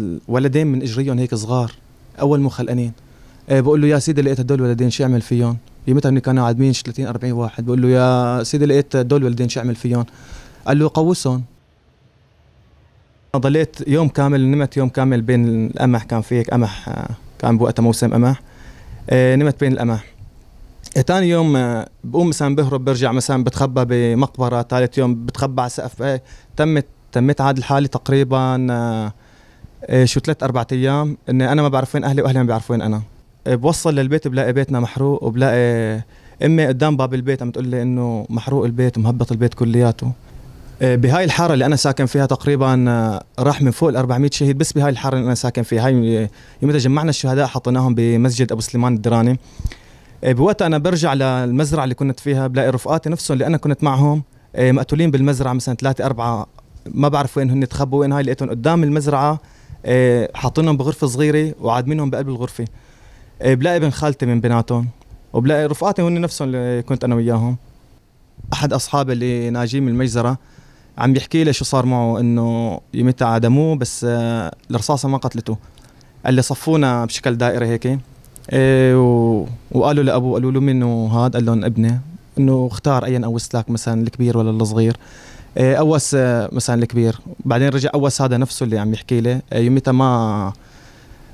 الولدين من اجريهم هيك صغار اول مخلقانين إيه، بقول له يا سيدي لقيت هدول الولدين شو اعمل فيهم؟ يمتها كانوا عادمين 30 40 واحد بقول له يا سيدي لقيت هدول الولدين شو اعمل فيهم؟ قال له قوسهم ضليت يوم كامل نمت يوم كامل بين القمح كان في هيك قمح كان بوقتها موسم قمح إيه، نمت بين القمح ثاني إيه، يوم آه، بقوم مثلا بهرب برجع مثلا بتخبى بمقبره ثالث يوم بتخبى على سقف تمت تمت عاد الحاله تقريبا آه، إيه، شو ثلاث اربع ايام اني انا ما بعرف وين اهلي واهلي ما بيعرفوا وين انا إيه، بوصل للبيت بلاقي بيتنا محروق وبلاقي امي قدام باب البيت عم تقول لي انه محروق البيت ومهبط البيت كلياته إيه، بهاي الحاره اللي انا ساكن فيها تقريبا آه، راح من فوق ال 400 شهيد بس بهاي الحاره اللي انا ساكن فيها هاي يوم جمعنا الشهداء حطيناهم بمسجد ابو سليمان الدراني بوقتها انا برجع للمزرعه اللي كنت فيها بلاقي رفقاتي نفسهم اللي انا كنت معهم مقتولين بالمزرعه مثلا ثلاثه اربعه ما بعرف وين هن تخبوا وين هاي لقيتهم قدام المزرعه إيه، حاطينهم بغرفه صغيره وعادمينهم بقلب الغرفه إيه، بلاقي ابن خالتي من بيناتهم وبلاقي رفقاتي هن نفسهم اللي كنت انا وياهم احد اصحابي اللي ناجيه من المجزره عم بيحكي لي شو صار معه انه يمتى عدموه بس آه، الرصاصه ما قتلته قال لي صفونا بشكل دائري هيك إيه، وقالوا لابوه قالوا له منو هذا قال لهم ابني انه اختار ايا او سلاك مثلا الكبير ولا الصغير إيه، اوس آه، مثلا الكبير بعدين رجع اوس هذا نفسه اللي عم يحكي لي إيه، يومتها ما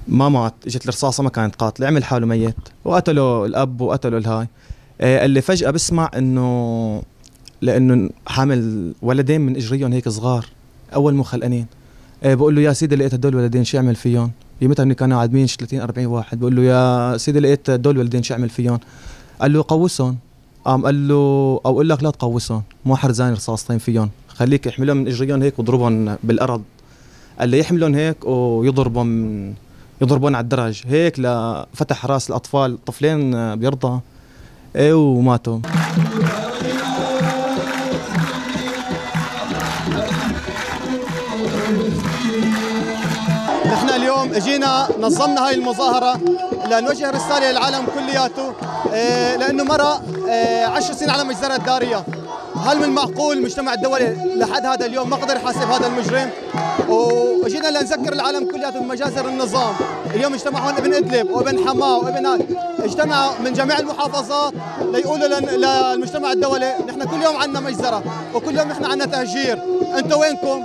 ما مات اجت الرصاصه ما كانت قاتله عمل حاله ميت وقتله الاب وقتله الهاي إيه، اللي فجاه بسمع انه لانه حامل ولدين من اجريهم هيك صغار اول مخلقانين بقول له يا سيدي لقيت هدول الولدين شو اعمل فيهم؟ يومتها هن كانوا عادمين 30 40 واحد بقول له يا سيدي لقيت هدول الولدين شو اعمل فيهم؟ قال له قوسهم قام قال له او اقول لك لا تقوسهم مو حرزاني رصاصتين فيهم خليك احملهم من اجريهم هيك واضربهم بالارض قال لي يحملهم هيك ويضربهم يضربون على الدرج هيك لفتح راس الاطفال طفلين بيرضى ايه وماتوا اليوم اجينا نظمنا هاي المظاهره لنوجه رساله للعالم كلياته آه، لانه مر 10 آه، سنين على مجزره داريه هل من معقول المجتمع الدولي لحد هذا اليوم ما قدر يحاسب هذا المجرم واجينا لنذكر العالم كلياته بمجازر النظام اليوم اجتمعوا ابن ادلب وابن حماه وابن هاي اجتمعوا من جميع المحافظات ليقولوا للمجتمع الدولي نحن كل يوم عندنا مجزره وكل يوم نحن عندنا تهجير انتم وينكم